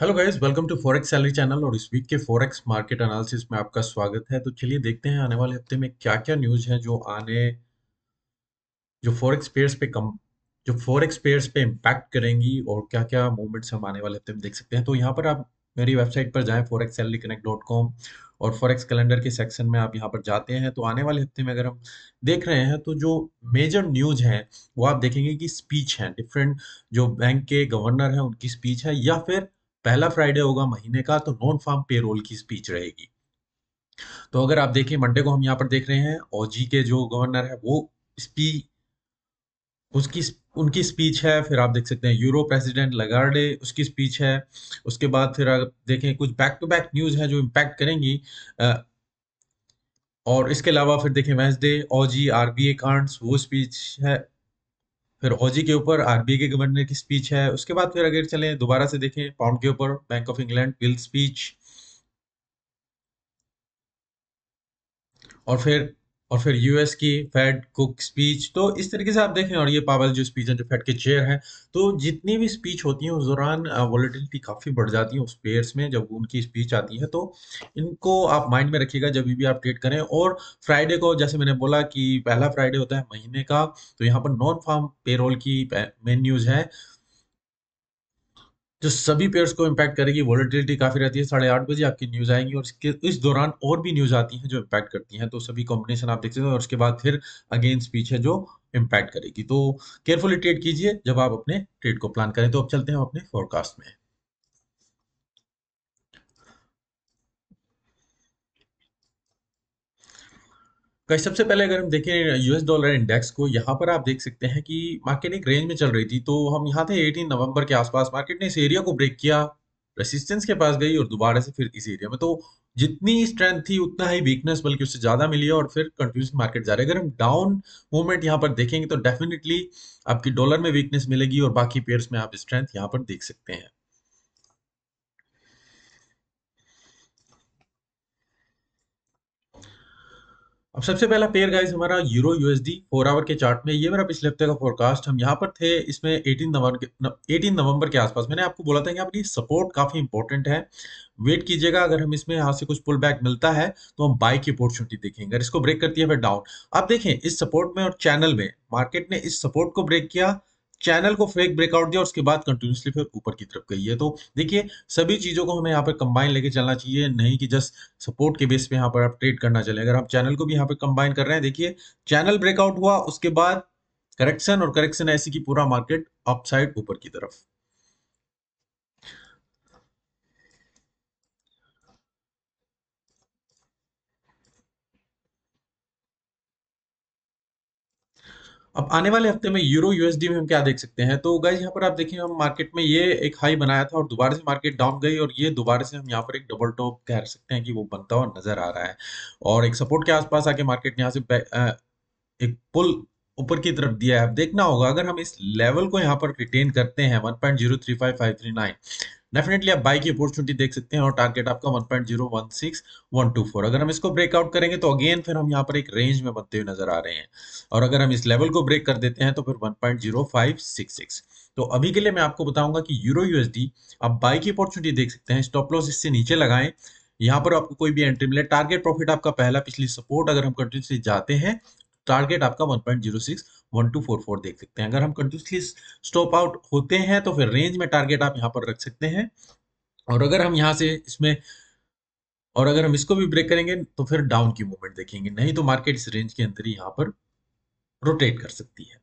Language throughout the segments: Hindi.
hello guys welcome to forex salary channel और इस वीक के फॉरेक्स मार्केट एनालिसिस में आपका स्वागत है तो चलिए देखते हैं आने वाले हफ्ते में क्या क्या न्यूज है जो आने जो फॉरेक्स पेयर्स पे कम जो फॉरेक्स पेयर्स पे इम्पैक्ट करेंगी और क्या क्या मूवमेंट्स हम आने वाले हफ्ते में देख सकते हैं तो यहाँ पर आप मेरी वेबसाइट पर जाएं forex salary connect dot com और फॉरेक्स कैलेंडर के सेक्शन में आप यहाँ पर जाते हैं तो आने वाले हफ्ते में अगर हम देख रहे हैं तो जो मेजर न्यूज है वो आप देखेंगे कि स्पीच है डिफरेंट जो बैंक के गवर्नर है उनकी स्पीच है या फिर पहला फ्राइडे होगा महीने का तो नॉन फार्म पेरोल की स्पीच रहेगी तो अगर आप देखें मंडे को हम यहाँ पर देख रहे हैं ओजी के जो गवर्नर है वो स्पी उसकी उनकी स्पीच है फिर आप देख सकते हैं यूरो प्रेसिडेंट लगार्डे उसकी स्पीच है उसके बाद फिर आप देखें कुछ बैक टू बैक न्यूज़ है जो इम्पैक्ट करेंगी और इसके अलावा फिर देखें वेंसडे ओजी आरबीए कांड्स वो स्पीच है फिर हॉजी के ऊपर आरबीआई के गवर्नर की स्पीच है उसके बाद फिर अगर चले दोबारा से देखें पाउंड के ऊपर bank of England bill speech और फिर और फिर यूएस की फेड कुक स्पीच तो इस तरीके से आप देखें और ये पावल जो स्पीच है जो फेड के चेयर हैं तो जितनी भी स्पीच होती है उस दौरान वॉलिटिलिटी काफ़ी बढ़ जाती है उस पेयर्स में जब उनकी स्पीच आती है तो इनको आप माइंड में रखिएगा जब भी आप ट्रेड करें और फ्राइडे को जैसे मैंने बोला कि पहला फ्राइडे होता है महीने का तो यहाँ पर नॉन फार्म पेरोल की मेन न्यूज़ है जो सभी पेयर्स को इम्पैक्ट करेगी वॉलिटिलिटी काफ़ी रहती है साढ़े आठ बजे आपकी न्यूज़ आएंगी और इसके इस दौरान और भी न्यूज़ आती हैं जो इम्पैक्ट करती हैं तो सभी कॉम्बिनेशन आप देख सकते हैं और उसके बाद फिर अगेन स्पीच है जो इम्पैक्ट करेगी तो केयरफुली ट्रेड कीजिए जब आप अपने ट्रेड को प्लान करें तो अब चलते हैं अपने फॉरकास्ट में कहीं सबसे पहले अगर हम देखें यूएस डॉलर इंडेक्स को यहाँ पर आप देख सकते हैं कि मार्केट एक रेंज में चल रही थी तो हम यहाँ थे 18 नवंबर के आसपास मार्केट ने इस एरिया को ब्रेक किया रेसिस्टेंस के पास गई और दोबारा से फिर इस एरिया में तो जितनी स्ट्रेंथ थी उतना ही वीकनेस बल्कि उससे ज़्यादा मिली और फिर कंफ्यूज मार्केट जा रहे है अगर हम डाउन मूवमेंट यहाँ पर देखेंगे तो डेफिनेटली आपकी डॉलर में वीकनेस मिलेगी और बाकी पेयर्स में आप स्ट्रेंथ यहाँ पर देख सकते हैं अब सबसे पहला पेयर गाइस हमारा यूरो यूएसडी फोर आवर के चार्ट में ये मेरा पिछले हफ्ते का फोरकास्ट हम यहाँ पर थे इसमें 18 नवंबर 18 नवंबर के आसपास मैंने आपको बोला था यहाँ पर सपोर्ट काफ़ी इंपॉर्टेंट है वेट कीजिएगा अगर हम इसमें यहाँ से कुछ पुल बैक मिलता है तो हम बाई की अपॉर्चुनिटी देखेंगे अगर इसको ब्रेक करती है फिर डाउन आप देखें इस सपोर्ट में और चैनल में मार्केट ने इस सपोर्ट को ब्रेक किया चैनल को फेक ब्रेकआउट दिया उसके बाद कंटिन्यूसली फिर ऊपर की तरफ गई है तो देखिए सभी चीज़ों को हमें यहाँ पर कंबाइन लेके चलना चाहिए नहीं कि जस्ट सपोर्ट के बेस पे यहाँ पर आप ट्रेड करना चले अगर आप चैनल को भी यहाँ पर कंबाइन कर रहे हैं देखिए चैनल ब्रेकआउट हुआ उसके बाद करेक्शन और करेक्शन ऐसी कि पूरा मार्केट अपसाइड ऊपर की तरफ अब आने वाले हफ्ते में यूरो यूएसडी में हम क्या देख सकते हैं तो गाइज यहाँ पर आप देखिए हम मार्केट में ये एक हाई बनाया था और दोबारा से मार्केट डाउन गई और ये दोबारा से हम यहाँ पर एक डबल टॉप कह सकते हैं कि वो बनता हुआ नजर आ रहा है और एक सपोर्ट के आसपास आके मार्केट यहाँ से एक पुल ऊपर की तरफ दिया है देखना होगा अगर हम इस लेवल को यहाँ पर रिटेन करते हैं 1.035539 डेफिनेटली आप बाई की अपॉर्चुनिटी देख सकते हैं और टारगेट आपका फोर अगर हम इसको ब्रेकआउट करेंगे तो अगेन फिर हम यहाँ पर एक रेंज में बनते हुए नजर आ रहे हैं और अगर हम इस लेवल को ब्रेक कर देते हैं तो फिर 1.0566 तो अभी के लिए मैं आपको बताऊंगा कि यूरो यूएसडी आप बाई की अपॉर्चुनिटी देख सकते हैं स्टॉप लॉस इससे नीचे लगाएं यहाँ पर आपको कोई भी एंट्री मिले टारगेट प्रॉफिट आपका पहला पिछली सपोर्ट अगर हम कंट्री से जाते हैं टारगेट आपका one point zero six one two four four देख सकते हैं अगर हम कंटिन्यूसली स्टॉप आउट होते हैं तो फिर रेंज में टारगेट आप यहाँ पर रख सकते हैं और अगर हम यहाँ से इसमें और अगर हम इसको भी ब्रेक करेंगे तो फिर डाउन की मूवमेंट देखेंगे नहीं तो मार्केट इस रेंज के अंदर ही यहाँ पर रोटेट कर सकती है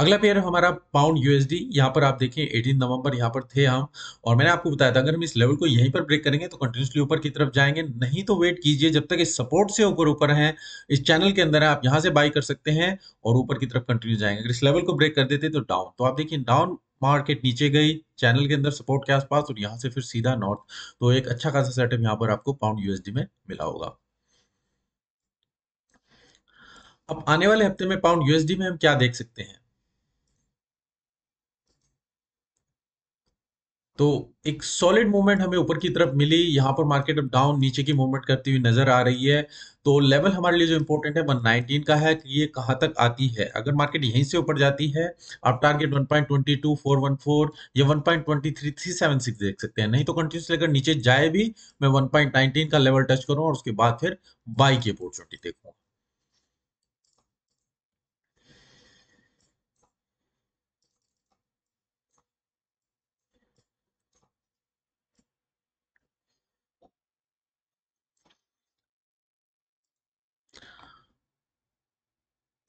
अगला पेयर हमारा पाउंड यूएसडी यहाँ पर आप देखें 18 नवंबर यहाँ पर थे हम और मैंने आपको बताया था अगर हम इस लेवल को यहीं पर ब्रेक करेंगे तो कंटिन्यूसली ऊपर की तरफ जाएंगे नहीं तो वेट कीजिए जब तक इस सपोर्ट से ऊपर ऊपर है इस चैनल के अंदर है आप यहाँ से बाई कर सकते हैं और ऊपर की तरफ कंटिन्यू जाएंगे अगर इस लेवल को ब्रेक कर देते तो डाउन तो आप देखिए डाउन मार्केट नीचे गई चैनल के अंदर सपोर्ट के आसपास और यहाँ से फिर सीधा नॉर्थ तो एक अच्छा खासा सेटअप यहाँ पर आपको पाउंड यूएसडी में मिला होगा अब आने वाले हफ्ते में पाउंड यूएसडी में हम क्या देख सकते हैं तो एक सॉलिड मूवमेंट हमें ऊपर की तरफ मिली यहाँ पर मार्केट अब डाउन नीचे की मूवमेंट करती हुई नजर आ रही है तो लेवल हमारे लिए जो इंपॉर्टेंट है 119 का है कि ये कहाँ तक आती है अगर मार्केट यहीं से ऊपर जाती है आप टारगेट 1.22 414 या 1.23376 देख सकते हैं नहीं तो कंटिन्यूस लेकर नीचे जाए भी मैं वन का लेवल टच करूँ और उसके बाद फिर बाई की अपॉर्चुनिटी देखूँ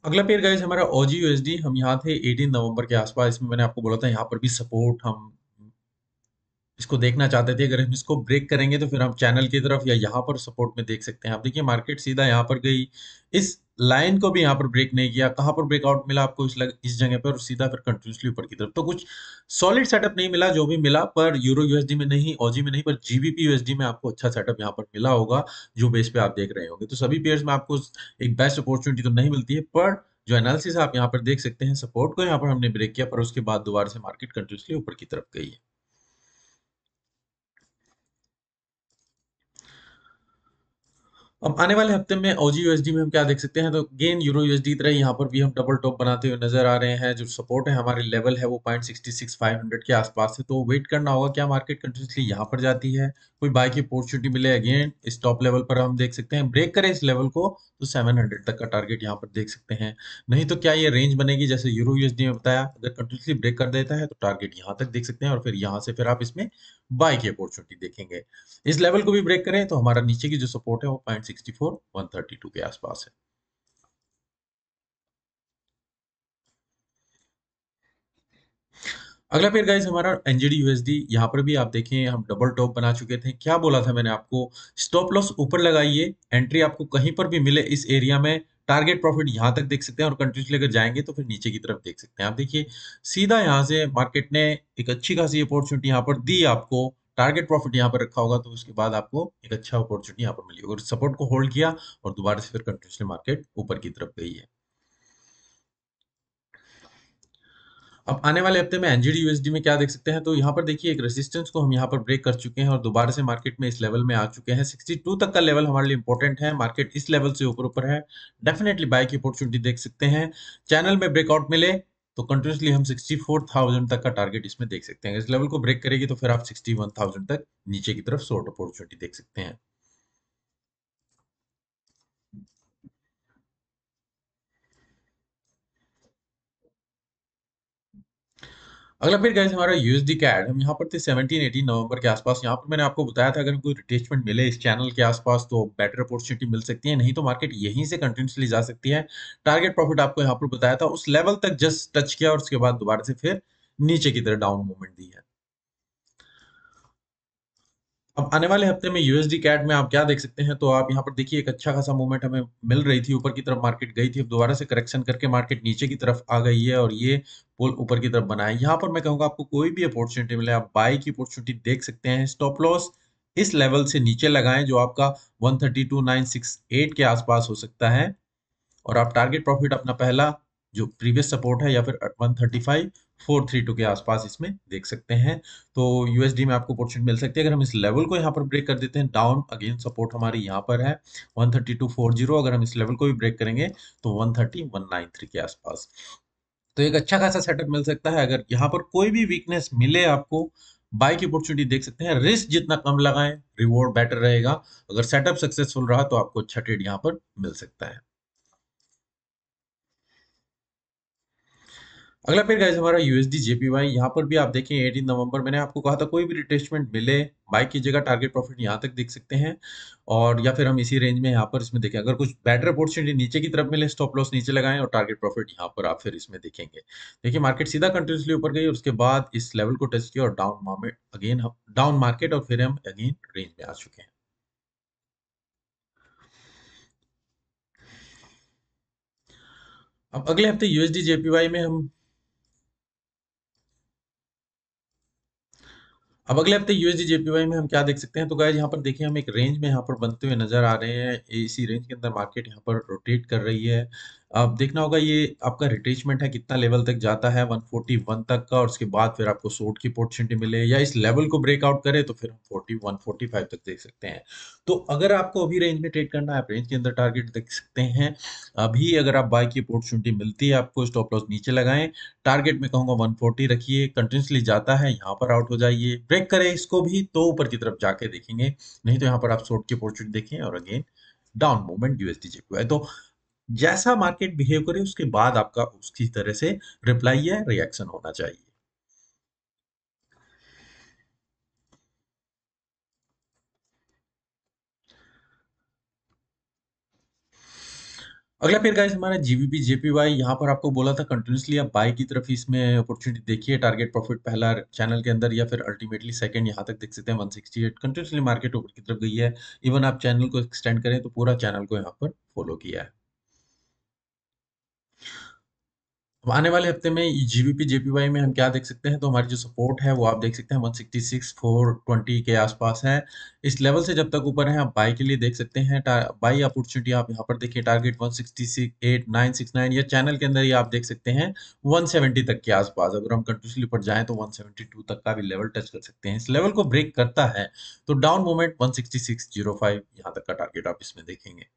अगला पेयर गाइज हमारा ओजी यूएसडी हम यहाँ थे 18 नवंबर के आसपास इसमें मैंने आपको बोला था यहाँ पर भी सपोर्ट हम इसको देखना चाहते थे अगर हम इसको ब्रेक करेंगे तो फिर हम चैनल की तरफ या यहाँ पर सपोर्ट में देख सकते हैं आप देखिए मार्केट सीधा यहाँ पर गई इस लाइन को भी यहाँ पर ब्रेक नहीं किया कहाँ पर ब्रेकआउट मिला आपको इस लग, इस जगह पर और सीधा फिर कंटिन्यूसली ऊपर की तरफ तो कुछ सॉलिड सेटअप नहीं मिला जो भी मिला पर यूरो यूएसडी में नहीं ओजी में नहीं पर जीबीपी यूएसडी में आपको अच्छा सेटअप यहाँ पर मिला होगा जो बेस पे आप देख रहे होंगे तो सभी पेयर्स में आपको एक बेस्ट अपॉर्चुनिटी तो नहीं मिलती है पर जो एनालिसिस आप यहाँ पर देख सकते हैं सपोर्ट को यहाँ पर हमने ब्रेक किया पर उसके बाद दोबारा से मार्केट कंटिन्यूसली ऊपर की तरफ गई है अब आने वाले हफ्ते में ओजी यूएसडी में हम क्या देख सकते हैं तो गेन यूरो यूएसडी तरह यहाँ पर भी हम डबल टॉप बनाते हुए नजर आ रहे हैं जो सपोर्ट है हमारे लेवल है वो point sixty six five hundred के आसपास है तो वेट करना होगा क्या मार्केट कंटिन्यूसली यहाँ पर जाती है कोई बाय की अपॉर्चुनिटी मिले अगेन इस टॉप लेवल पर हम देख सकते हैं ब्रेक करें इस लेवल को तो सेवन हंड्रेड तक का टारगेट यहाँ पर देख सकते हैं नहीं तो क्या ये रेंज बनेगी जैसे यूरो यूएसडी में बताया अगर कंटिन्यूसली ब्रेक कर देता है तो टारगेट यहाँ तक देख सकते हैं और फिर यहाँ से फिर आप इसमें बाय की अपॉर्चुनिटी देखेंगे इस लेवल को भी ब्रेक करें तो हमारा नीचे की जो सपोर्ट है वो पॉइंट 164 132 के आसपास है अगला पेयर गाइज हमारा एनजीडी यूएसडी यहां पर भी आप देखें हम डबल टॉप बना चुके थे क्या बोला था मैंने आपको स्टॉप लॉस ऊपर लगाइए एंट्री आपको कहीं पर भी मिले इस एरिया में टारगेट प्रॉफिट यहां तक देख सकते हैं और कंट्रीज लेकर जाएंगे तो फिर नीचे की तरफ देख सकते हैं आप देखिए सीधा यहां से मार्केट ने एक अच्छी खासी अपॉर्चुनिटी यहां पर दी आपको टारगेट प्रॉफिट यहाँ पर रखा होगा तो उसके बाद आपको एक अच्छा अपॉर्चुनिटी यहाँ पर मिली और सपोर्ट को होल्ड किया और दोबारा से फिर कंटिन्यूसली मार्केट ऊपर की तरफ गई है अब आने वाले हफ्ते में एनजीडी यूएसडी में क्या देख सकते हैं तो यहाँ पर देखिए एक रेजिस्टेंस को हम यहाँ पर ब्रेक कर चुके हैं और दोबारा से मार्केट में इस लेवल में आ चुके हैं 62 तक का लेवल हमारे लिए इंपॉर्टेंट है मार्केट इस लेवल से ऊपर ऊपर है डेफिनेटली बाय की अपॉर्चुनिटी देख सकते हैं चैनल में ब्रेकआउट मिले तो कंटिन्यूसली हम 64,000 तक का टारगेट इसमें देख सकते हैं इस लेवल को ब्रेक करेगी तो फिर आप 61,000 तक नीचे की तरफ शॉर्ट अपॉर्चुनिटी देख सकते हैं अगला फिर गैस हमारा यूज डी कैड हम यहाँ पर थे 17 18 नवंबर के आसपास यहाँ पर मैंने आपको बताया था अगर कोई रिटेचमेंट मिले इस चैनल के आसपास तो बेटर अपॉर्चुनिटी मिल सकती है नहीं तो मार्केट यहीं से कंटिन्यूसली जा सकती है टारगेट प्रॉफिट आपको यहाँ पर बताया था उस लेवल तक जस्ट टच किया और उसके बाद दोबारा से फिर नीचे की तरह डाउन मूवमेंट दी है अब आने वाले हफ्ते में यूएसडी कैट में आप क्या देख सकते हैं तो आप यहाँ पर देखिए एक अच्छा खासा मूवमेंट हमें मिल रही थी ऊपर की तरफ मार्केट गई थी अब दोबारा से करेक्शन करके मार्केट नीचे की तरफ आ गई है और ये पोल ऊपर की तरफ बना है यहाँ पर मैं कहूंगा आपको कोई भी अपॉर्चुनिटी मिले आप बाई की अपॉर्चुनिटी देख सकते हैं स्टॉप लॉस इस लेवल से नीचे लगाएं जो आपका वन के आसपास हो सकता है और आप टारगेट प्रॉफिट अपना पहला जो प्रीवियस सपोर्ट है या फिर वन फोर थ्री टू के आसपास इसमें देख सकते हैं तो यूएसडी में आपको अपॉर्चुनिटी मिल सकती है अगर हम इस लेवल को यहाँ पर ब्रेक कर देते हैं डाउन अगेन सपोर्ट हमारी यहाँ पर है 132.40 अगर हम इस लेवल को भी ब्रेक करेंगे तो 130.193 के आसपास तो एक अच्छा खासा सेटअप मिल सकता है अगर यहाँ पर कोई भी वीकनेस मिले आपको बाइक की अपॉर्चुनिटी देख सकते हैं रिस्क जितना कम लगाएं रिवॉर्ड बेटर रहेगा अगर सेटअप सक्सेसफुल रहा तो आपको अच्छा ट्रेड यहाँ पर मिल सकता है अगला पेयर गाइज हमारा यूएसडी जेपीवाई यहाँ पर भी आप देखें एटीन नवंबर मैंने आपको कहा था कोई भी रिटेस्टमेंट मिले बाई की जगह टारगेट प्रॉफिट यहाँ तक देख सकते हैं और या फिर हम इसी रेंज में यहाँ पर इसमें देखें अगर कुछ बेटर अपॉर्चुनिटी नीचे की तरफ मिले स्टॉप लॉस नीचे लगाएं और टारगेट प्रॉफिट यहाँ पर आप फिर इसमें देखेंगे देखिए मार्केट सीधा कंटिन्यूसली ऊपर गई उसके बाद इस लेवल को टच किया और down market again down market और फिर हम अगेन रेंज में आ चुके हैं अब अगले हफ्ते यूएसडी जेपीवाई में हम अब अगले हफ्ते यूएसडी जेपीवाई में हम क्या देख सकते हैं तो गाय यहाँ पर देखिए हम एक रेंज में यहाँ पर बनते हुए नजर आ रहे हैं इसी रेंज के अंदर मार्केट यहाँ पर रोटेट कर रही है आप देखना होगा ये आपका रिटेचमेंट है कितना लेवल तक जाता है 141 तक का और उसके बाद फिर आपको शोर्ट की अपॉर्चुनिटी मिले या इस लेवल को ब्रेकआउट करे तो फिर हम 40 145 तक देख सकते हैं तो अगर आपको अभी रेंज में ट्रेड करना है आप रेंज के अंदर टारगेट देख सकते हैं अभी अगर आप बाइक की अपॉर्चुनिटी मिलती है आपको स्टॉप लॉस नीचे लगाएं टारगेट में कहूँगा वन रखिए कंटिन्यूसली जाता है यहाँ पर आउट हो जाइए ब्रेक करें इसको भी तो ऊपर की तरफ जाके देखेंगे नहीं तो यहाँ पर आप शोर्ट की अपॉर्चुनिटी देखें और again down movement USD JP तो जैसा मार्केट बिहेव करे उसके बाद आपका उसकी तरह से रिप्लाई या रिएक्शन होना चाहिए अगला फिर गाइस हमारा जीबीपी जेपीवाई यहाँ पर आपको बोला था कंटिन्यूसली आप बाय की तरफ इसमें अपॉर्चुनिटी देखिए टारगेट प्रॉफिट पहला चैनल के अंदर या फिर अल्टीमेटली सेकंड यहाँ तक देख सकते हैं 168 कंटिन्यूसली मार्केट ऊपर की तरफ गई है इवन आप चैनल को एक्सटेंड करें तो पूरा चैनल को यहाँ पर फॉलो किया है अब तो आने वाले हफ्ते में जीबीपी जेपीवाई में हम क्या देख सकते हैं तो हमारी जो सपोर्ट है वो आप देख सकते हैं 166 420 के आसपास है इस लेवल से जब तक ऊपर है आप बाई के लिए देख सकते हैं बाई अपॉर्चुनिटी आप यहाँ पर देखिए टारगेट 166 या चैनल के अंदर ही आप देख सकते हैं 170 तक के आसपास अगर हम कंटिन्यूसली ऊपर जाए तो वन तक का भी लेवल टच कर सकते हैं इस लेवल को ब्रेक करता है तो डाउन मूवमेंट वन सिक्सटी यहाँ तक का टारगेट आप इसमें देखेंगे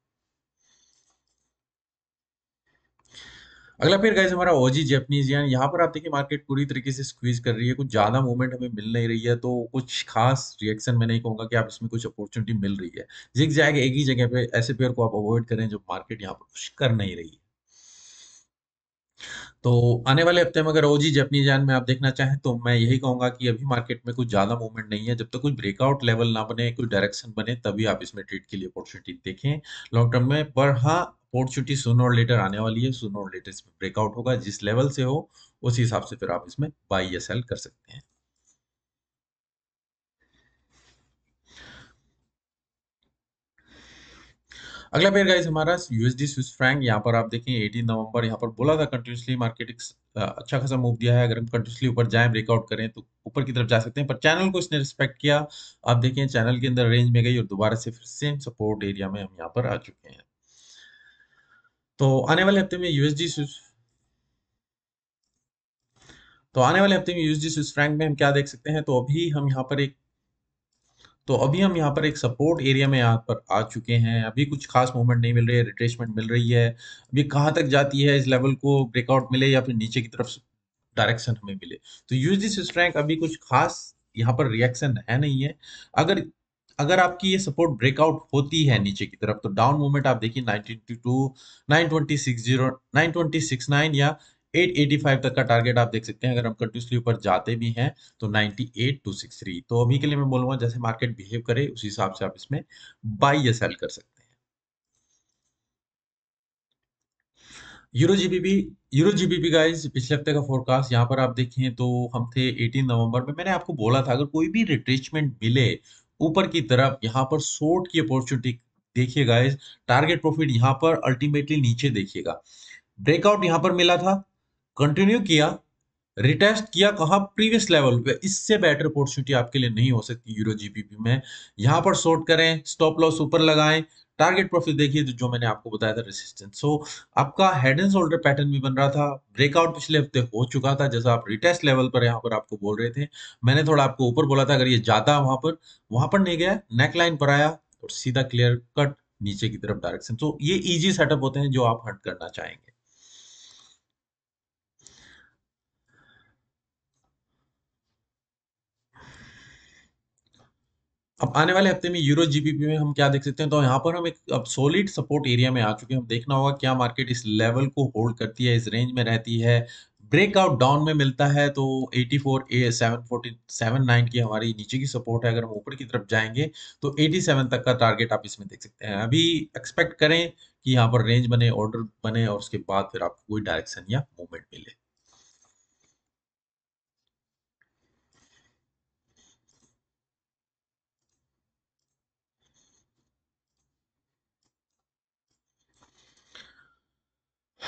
अगला पेयर गाइज हमारा ओजी जेपनीज यान यहाँ पर आप देखिए मार्केट पूरी तरीके से स्क्वीज कर रही है कुछ ज़्यादा मूवमेंट हमें मिल नहीं रही है तो कुछ खास रिएक्शन मैं नहीं कहूंगा कि आप इसमें कुछ अपॉर्चुनिटी मिल रही है जिग जाएगा एक ही जगह पे ऐसे पेयर को आप अवॉइड करें जो मार्केट यहाँ पर कुछ कर नहीं रही है तो आने वाले हफ्ते में अगर ओजी जेपनीज यान में आप देखना चाहें तो मैं यही कहूंगा कि अभी मार्केट में कुछ ज्यादा मूवमेंट नहीं है जब तक तो कुछ ब्रेकआउट लेवल ना बने कुछ डायरेक्शन बने तभी आप इसमें ट्रेड के लिए अपॉर्चुनिटी देखें लॉन्ग टर्म में पर हाँ छुट्टी सुनो और लेटर आने वाली है सुनो और लेटर इसमें ब्रेकआउट होगा जिस लेवल से हो उस हिसाब से फिर आप इसमें बाई या सेल कर सकते हैं अगला पेयर गाइस हमारा यूएसडी स्विस फ्रैंक यहाँ पर आप देखें 18 नवंबर यहाँ पर बोला था कंटिन्यूसली मार्केट अच्छा खासा मूव दिया है अगर हम कंटिन्यूसली ऊपर जाएं ब्रेकआउट करें तो ऊपर की तरफ जा सकते हैं पर चैनल को इसने रिस्पेक्ट किया आप देखें चैनल के अंदर रेंज में गई और दोबारा से फिर सेम सपोर्ट एरिया में हम यहाँ पर आ चुके हैं तो आने वाले हफ्ते में यूएसडी तो आने वाले हफ्ते में यूएसडी स्विस फ्रैंक में हम क्या देख सकते हैं तो अभी हम यहाँ पर एक तो अभी हम यहाँ पर एक सपोर्ट एरिया में यहाँ पर आ चुके हैं अभी कुछ खास मूवमेंट नहीं मिल रही है रिट्रेसमेंट मिल रही है अभी कहाँ तक जाती है इस लेवल को ब्रेकआउट मिले या फिर नीचे की तरफ डायरेक्शन हमें मिले तो यूएसडी स्विस फ्रैंक अभी कुछ खास यहाँ पर रिएक्शन है नहीं है अगर अगर आपकी ये सपोर्ट ब्रेकआउट होती है नीचे की तरफ तो डाउन मूवमेंट आप देखिए 922, 92060, 9269 या 885 तक का टारगेट आप देख सकते हैं अगर हम कंटिन्यूसली ऊपर जाते भी हैं तो 98263 तो अभी के लिए मैं बोलूंगा जैसे मार्केट बिहेव करे उस हिसाब से आप इसमें बाई या सेल कर सकते हैं euro GBP euro GBP guys पिछले हफ्ते का फोरकास्ट यहां पर आप देखें तो हम थे 18 नवंबर में मैंने आपको बोला था अगर कोई भी रिट्रेचमेंट मिले ऊपर की तरफ यहाँ पर शॉर्ट की अपॉर्चुनिटी देखिए इस टारगेट प्रॉफिट यहाँ पर अल्टीमेटली नीचे देखिएगा ब्रेकआउट यहाँ पर मिला था कंटिन्यू किया रिटेस्ट किया कहा प्रीवियस लेवल पे इससे बेटर अपॉर्चुनिटी आपके लिए नहीं हो सकती यूरो जीबीपी में यहाँ पर शॉर्ट करें स्टॉप लॉस ऊपर लगाएं टारगेट प्रॉफिट देखिए जो मैंने आपको बताया था रेसिस्टेंस सो so, आपका हेड एंड शोल्डर पैटर्न भी बन रहा था ब्रेकआउट पिछले हफ्ते हो चुका था जैसा आप रिटेस्ट लेवल पर यहाँ पर आपको बोल रहे थे मैंने थोड़ा आपको ऊपर बोला था अगर ये जाता वहां पर वहां पर नहीं गया नेक लाइन पर आया और सीधा क्लियर कट नीचे की तरफ डायरेक्शन तो so, ये इजी सेटअप होते हैं जो आप हट करना चाहेंगे अब आने वाले हफ्ते में यूरो जीबीपी में हम क्या देख सकते हैं तो यहाँ पर हम एक अब सॉलिड सपोर्ट एरिया में आ चुके हैं हम देखना होगा क्या मार्केट इस लेवल को होल्ड करती है इस रेंज में रहती है ब्रेकआउट डाउन में मिलता है तो 84 ए नाइन की हमारी नीचे की सपोर्ट है अगर हम ऊपर की तरफ जाएंगे तो 87 तक का टारगेट आप इसमें देख सकते हैं अभी एक्सपेक्ट करें कि यहाँ पर रेंज बने ऑर्डर बने और उसके बाद फिर आपको कोई डायरेक्शन या मूवमेंट मिले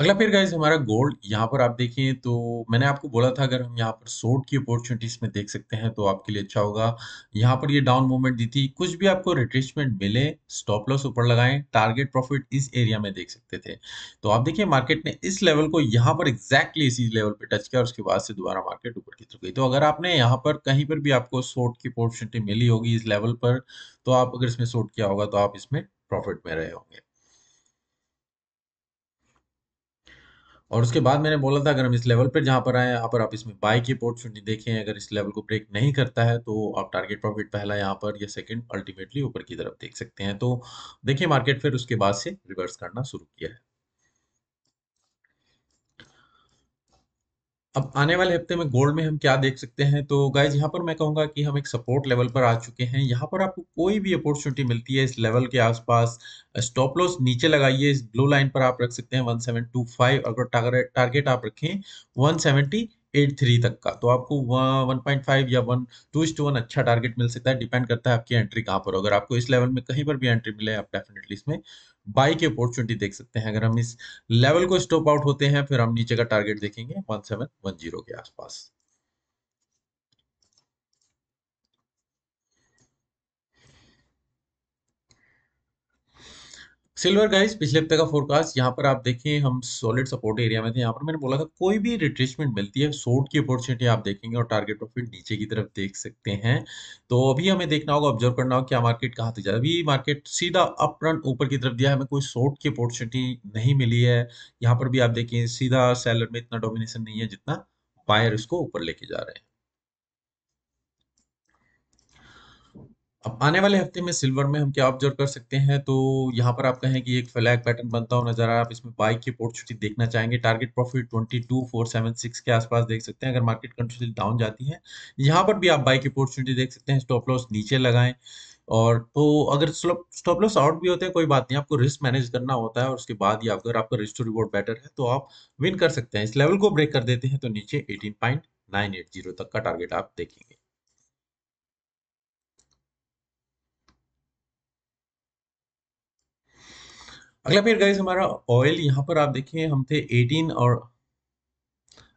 अगला फिर गाइज हमारा गोल्ड यहाँ पर आप देखें तो मैंने आपको बोला था अगर हम यहाँ पर शॉर्ट की अपॉर्चुनिटीज में देख सकते हैं तो आपके लिए अच्छा होगा यहाँ पर ये डाउन मूवमेंट दी थी कुछ भी आपको रिट्रेचमेंट मिले स्टॉप लॉस ऊपर लगाएं टारगेट प्रॉफिट इस एरिया में देख सकते थे तो आप देखिए मार्केट ने इस लेवल को यहाँ पर एक्जैक्टली इसी लेवल पर टच किया और उसके बाद से दोबारा मार्केट ऊपर की तरफ गई तो अगर आपने यहाँ पर कहीं पर भी आपको शॉर्ट की अपॉर्चुनिटी मिली होगी इस लेवल पर तो आप अगर इसमें शॉर्ट किया होगा तो आप इसमें प्रॉफिट में रहे होंगे और उसके बाद मैंने बोला था अगर हम इस लेवल पर जहाँ पर आए यहाँ पर आप इसमें बाई की अपॉर्चुनिटी देखें अगर इस लेवल को ब्रेक नहीं करता है तो आप टारगेट प्रॉफिट पहला यहाँ पर या सेकंड अल्टीमेटली ऊपर की तरफ देख सकते हैं तो देखिए मार्केट फिर उसके बाद से रिवर्स करना शुरू किया है अब आने वाले हफ्ते में गोल्ड में हम क्या देख सकते हैं तो गाइज यहाँ पर मैं कहूँगा कि हम एक सपोर्ट लेवल पर आ चुके हैं यहाँ पर आपको कोई भी अपॉर्चुनिटी मिलती है इस लेवल के आसपास स्टॉप लॉस नीचे लगाइए इस ब्लू लाइन पर आप रख सकते हैं 1725 अगर टारगेट आप रखें 1783 तक का तो आपको वन या वन टू इस टू अच्छा टारगेट मिल सकता है डिपेंड करता है आपकी एंट्री कहाँ पर अगर आपको इस लेवल में कहीं पर भी एंट्री मिले आप डेफिनेटली इसमें बाई की अपॉर्चुनिटी देख सकते हैं अगर हम इस लेवल को स्टॉप आउट होते हैं फिर हम नीचे का टारगेट देखेंगे वन सेवन वन जीरो के आसपास सिल्वर गाइस पिछले हफ्ते का फोरकास्ट यहाँ पर आप देखें हम सॉलिड सपोर्ट एरिया में थे यहाँ पर मैंने बोला था कोई भी रिट्रेसमेंट मिलती है शॉर्ट की अपॉर्चुनिटी आप देखेंगे और टारगेट प्रॉफिट नीचे की तरफ देख सकते हैं तो अभी हमें देखना होगा ऑब्जर्व करना होगा क्या मार्केट कहाँ तक जाए अभी मार्केट सीधा अप रन ऊपर की तरफ दिया है हमें कोई शोट की अपॉर्चुनिटी नहीं मिली है यहाँ पर भी आप देखें सीधा सैलर में इतना डोमिनेशन नहीं है जितना बायर इसको ऊपर लेके जा रहे हैं अब आने वाले हफ्ते में सिल्वर में हम क्या ऑब्जर्व कर सकते हैं तो यहाँ पर आप कहें कि एक फ्लैग पैटर्न बनता हुआ नजर आ रहा है आप इसमें बाइक की अपॉर्चुनिटी देखना चाहेंगे टारगेट प्रॉफिट 22476 के आसपास देख सकते हैं अगर मार्केट कंटिन्यूसली डाउन जाती है यहाँ पर भी आप बाइक की अपॉर्चुनिटी देख सकते हैं स्टॉप लॉस नीचे लगाएं और तो अगर स्टॉप लॉस आउट भी होते हैं कोई बात नहीं आपको रिस्क मैनेज करना होता है और उसके बाद ही अगर आपका रिस्क टू रिवॉर्ड बेटर है तो आप विन कर सकते हैं इस लेवल को ब्रेक कर देते हैं तो नीचे eighteen point nine eight zero तक का टारगेट आप देखेंगे अगला पेयर गाइज हमारा ऑयल यहाँ पर आप देखिए हम थे 18 और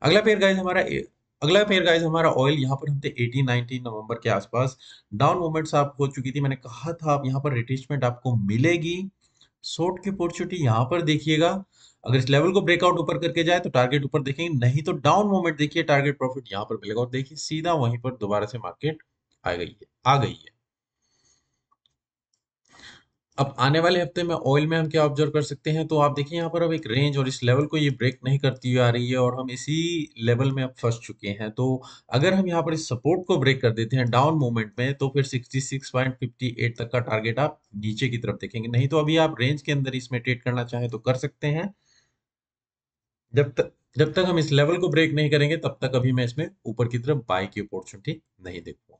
अगला पेयर गाइज हमारा अगला पेयर गाइज हमारा ऑयल यहाँ पर हम थे 18 19 नवंबर के आसपास डाउन मूवमेंट्स आप हो चुकी थी मैंने कहा था आप यहाँ पर रिटेचमेंट आपको मिलेगी शॉर्ट की अपॉर्चुनिटी यहाँ पर देखिएगा अगर इस लेवल को ब्रेकआउट ऊपर करके जाए तो टारगेट ऊपर देखेंगे नहीं तो डाउन मूवमेंट देखिए टारगेट प्रॉफिट यहाँ पर मिलेगा और देखिए सीधा वहीं पर दोबारा से मार्केट आ गई है आ गई है अब आने वाले हफ्ते में ऑयल में हम क्या ऑब्जर्व कर सकते हैं तो आप देखिए यहाँ पर अब एक रेंज और इस लेवल को ये ब्रेक नहीं करती हुई आ रही है और हम इसी लेवल में अब फंस चुके हैं तो अगर हम यहाँ पर इस सपोर्ट को ब्रेक कर देते हैं डाउन मूवमेंट में तो फिर 66.58 तक का टारगेट आप नीचे की तरफ देखेंगे नहीं तो अभी आप रेंज के अंदर इसमें ट्रेड करना चाहें तो कर सकते हैं जब तक जब तक हम इस लेवल को ब्रेक नहीं करेंगे तब तक अभी मैं इसमें ऊपर की तरफ बाय की अपॉर्चुनिटी नहीं देखूंगा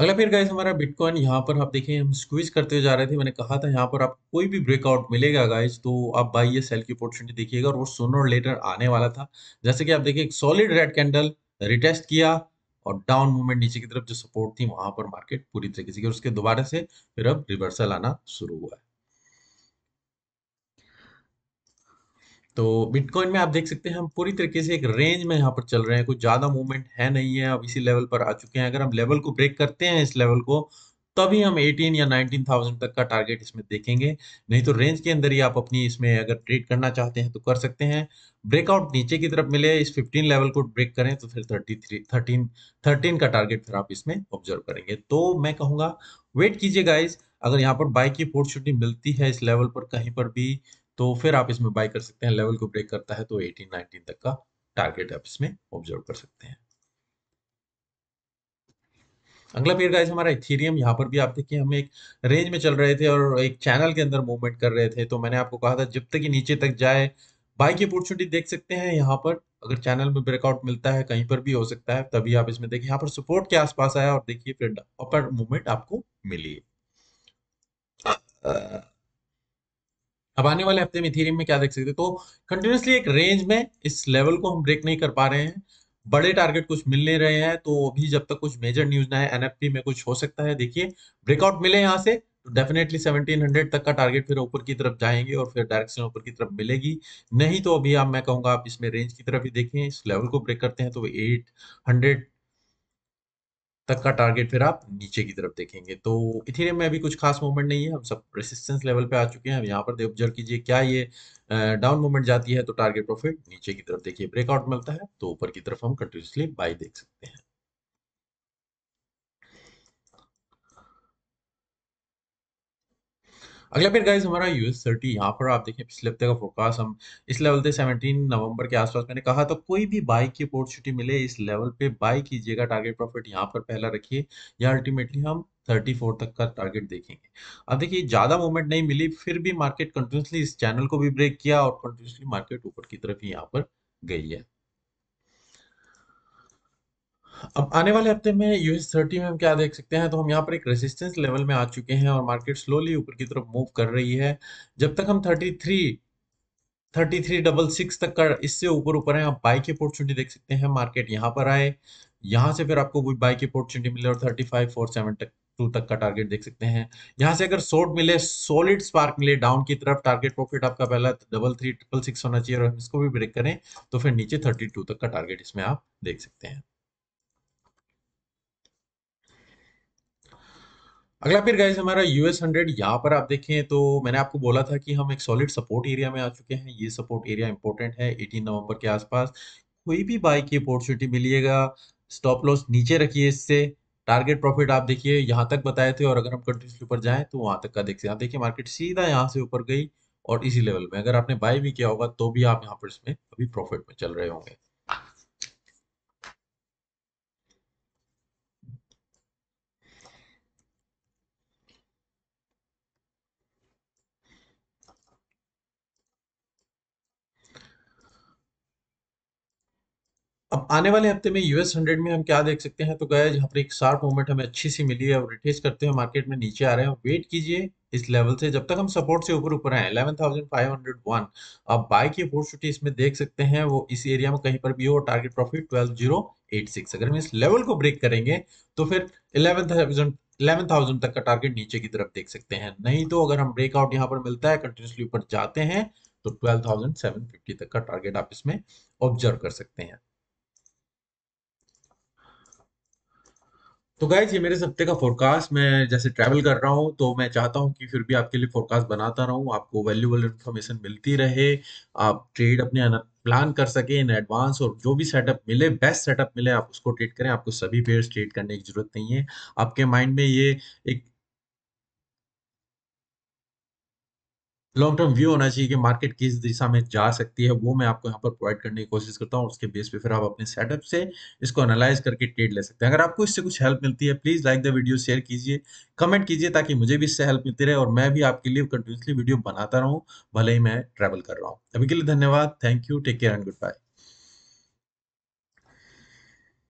अगला फिर गाइस हमारा बिटकॉइन यहाँ पर आप देखें हम स्क्वीज करते हुए जा रहे थे मैंने कहा था यहाँ पर आप कोई भी ब्रेकआउट मिलेगा गाइस तो आप बाई ये सेल की अपॉर्चुनिटी देखिएगा और वो सोनर और लेटर आने वाला था जैसे कि आप देखिए एक सॉलिड रेड कैंडल रिटेस्ट किया और डाउन मूवमेंट नीचे की तरफ जो सपोर्ट थी वहां पर मार्केट पूरी तरीके से उसके दोबारा से फिर अब रिवर्सल आना शुरू हुआ है तो बिटकॉइन में आप देख सकते हैं हम पूरी तरीके से एक रेंज में यहाँ पर चल रहे हैं कुछ ज़्यादा मूवमेंट है नहीं है अब इसी लेवल पर आ चुके हैं अगर हम लेवल को ब्रेक करते हैं इस लेवल को तभी हम 18 या 19,000 तक का टारगेट इसमें देखेंगे नहीं तो रेंज के अंदर ही आप अपनी इसमें अगर ट्रेड करना चाहते हैं तो कर सकते हैं ब्रेकआउट नीचे की तरफ मिले इस 15 लेवल को ब्रेक करें तो फिर 33 13 13 का टारगेट फिर आप इसमें ऑब्जर्व करेंगे तो मैं कहूंगा वेट कीजिए गाइज अगर यहाँ पर बाइक की अपॉर्चुनिटी मिलती है इस लेवल पर कहीं पर भी तो फिर आप इसमें बाय कर सकते हैं लेवल को ब्रेक करता है तो 18 19 तक का टारगेट आप इसमें ऑब्जर्व कर सकते हैं अगला पेयर गाइस हमारा इथेरियम यहाँ पर भी आप देखिए हम एक रेंज में चल रहे थे और एक चैनल के अंदर मूवमेंट कर रहे थे तो मैंने आपको कहा था जब तक ये नीचे तक जाए बाई की अपॉर्चुनिटी देख सकते हैं यहाँ पर अगर चैनल में ब्रेकआउट मिलता है कहीं पर भी हो सकता है तभी आप इसमें देखिए यहाँ पर सपोर्ट के आसपास आया और देखिए फिर अपर मूवमेंट आपको मिली अब आने वाले हफ्ते में इथेरियम में क्या देख सकते हैं तो कंटिन्यूसली एक रेंज में इस लेवल को हम ब्रेक नहीं कर पा रहे हैं बड़े टारगेट कुछ मिल नहीं रहे हैं तो अभी जब तक कुछ मेजर न्यूज ना है एनएफपी में कुछ हो सकता है देखिए ब्रेकआउट मिले यहाँ से तो डेफिनेटली 1700 तक का टारगेट फिर ऊपर की तरफ जाएंगे और फिर डायरेक्शन ऊपर की तरफ मिलेगी नहीं तो अभी आप मैं कहूंगा आप इसमें रेंज की तरफ ही देखें इस लेवल को ब्रेक करते हैं तो एट हंड्रेड तक का टारगेट फिर आप नीचे की तरफ देखेंगे तो इथेरियम में अभी कुछ खास मूवमेंट नहीं है हम सब रेसिस्टेंस लेवल पे आ चुके हैं यहाँ पर ऑब्जर्व कीजिए क्या ये डाउन मूवमेंट जाती है तो टारगेट प्रॉफिट नीचे की तरफ देखिए ब्रेकआउट मिलता है तो ऊपर की तरफ हम कंटिन्यूसली बाई देख सकते हैं अगला फिर गाइज हमारा यूएस थर्टी यहाँ पर आप देखें पिछले हफ्ते का फोकस हम इस लेवल से 17 नवंबर के आसपास मैंने कहा तो कोई भी बाइक की अपॉर्चुनिटी मिले इस लेवल पे बाई कीजिएगा टारगेट प्रॉफिट यहाँ पर पहला रखिए या अल्टीमेटली हम 34 तक का टारगेट देखेंगे अब देखिए ज़्यादा मूवमेंट नहीं मिली फिर भी मार्केट कंटिन्यूसली इस चैनल को भी ब्रेक किया और कंटिन्यूसली मार्केट ऊपर की तरफ ही यहाँ पर गई है अब आने वाले हफ्ते में यूएस थर्टी में हम क्या देख सकते हैं तो हम यहाँ पर एक रेजिस्टेंस लेवल में आ चुके हैं और मार्केट स्लोली ऊपर की तरफ मूव कर रही है जब तक हम thirty three thirty three double six तक का इससे ऊपर ऊपर है आप बाई की अपॉर्चुनिटी देख सकते हैं मार्केट यहाँ पर आए यहाँ से फिर आपको कोई बाई की अपॉर्चुनिटी मिले और थर्टी फाइव फोर सेवन तक टू तक का टारगेट देख सकते हैं यहाँ से अगर शॉर्ट मिले सॉलिड स्पार्क मिले डाउन की तरफ टारगेट प्रॉफिट आपका पहला डबल थ्री ट्रिपल सिक्स होना चाहिए और इसको भी ब्रेक करें तो फिर नीचे थर्टी टू तक का टारगेट इसमें आप देख सकते हैं अगला फिर गाइज हमारा यूएस हंड्रेड यहाँ पर आप देखें तो मैंने आपको बोला था कि हम एक सॉलिड सपोर्ट एरिया में आ चुके हैं ये सपोर्ट एरिया इंपॉर्टेंट है 18 नवंबर के आसपास कोई भी बाई की अपॉर्चुनिटी मिलिएगा स्टॉप लॉस नीचे रखिए इससे टारगेट प्रॉफिट आप देखिए यहाँ तक बताए थे और अगर हम के ऊपर जाए तो वहाँ तक का देखते हैं देखिए मार्केट सीधा यहाँ से ऊपर गई और इसी लेवल में अगर आपने बाय भी किया होगा तो भी आप यहाँ पर इसमें अभी प्रॉफिट में चल रहे होंगे अब आने वाले हफ्ते में यूएस हंड्रेड में हम क्या देख सकते हैं तो गए जहाँ पर एक शार्प मूवमेंट हमें अच्छी सी मिली है और रिटेस करते हुए मार्केट में नीचे आ रहे हैं वेट कीजिए इस लेवल से जब तक हम सपोर्ट से ऊपर ऊपर आए वन आप बाय की अपॉर्चुनिटी इसमें देख सकते हैं वो इस एरिया में कहीं पर भी हो target profit twelve zero eight six अगर हम इस लेवल को ब्रेक करेंगे तो फिर इलेवन इलेवन 11,000 तक का टारगेट नीचे की तरफ देख सकते हैं नहीं तो अगर हम ब्रेकआउट यहाँ पर मिलता है कंटिन्यूसली ऊपर जाते हैं तो 12,750 तक का टारगेट आप इसमें ऑब्जर्व कर सकते हैं तो गाइज ये मेरे हफ्ते का फोरकास्ट मैं जैसे ट्रैवल कर रहा हूँ तो मैं चाहता हूँ कि फिर भी आपके लिए फोरकास्ट बनाता रहूँ आपको वैल्यूबल इन्फॉर्मेशन मिलती रहे आप ट्रेड अपने प्लान कर सके इन एडवांस और जो भी सेटअप मिले बेस्ट सेटअप मिले आप उसको ट्रेड करें आपको सभी पेयर ट्रेड करने की जरूरत नहीं है आपके माइंड में ये एक लॉन्ग टर्म व्यू होना चाहिए कि मार्केट किस दिशा में जा सकती है वो मैं आपको यहाँ पर प्रोवाइड करने की कोशिश करता हूँ उसके बेस पे फिर आप अपने सेटअप से इसको एनालाइज करके ट्रेड ले सकते हैं अगर आपको इससे कुछ हेल्प मिलती है please like the video share कीजिए कमेंट कीजिए ताकि मुझे भी इससे हेल्प मिलती रहे और मैं भी आपके लिए कंटिन्यूसली वीडियो बनाता रहूँ भले ही मैं ट्रेवल कर रहा हूँ अभी के लिए धन्यवाद thank you take care and good bye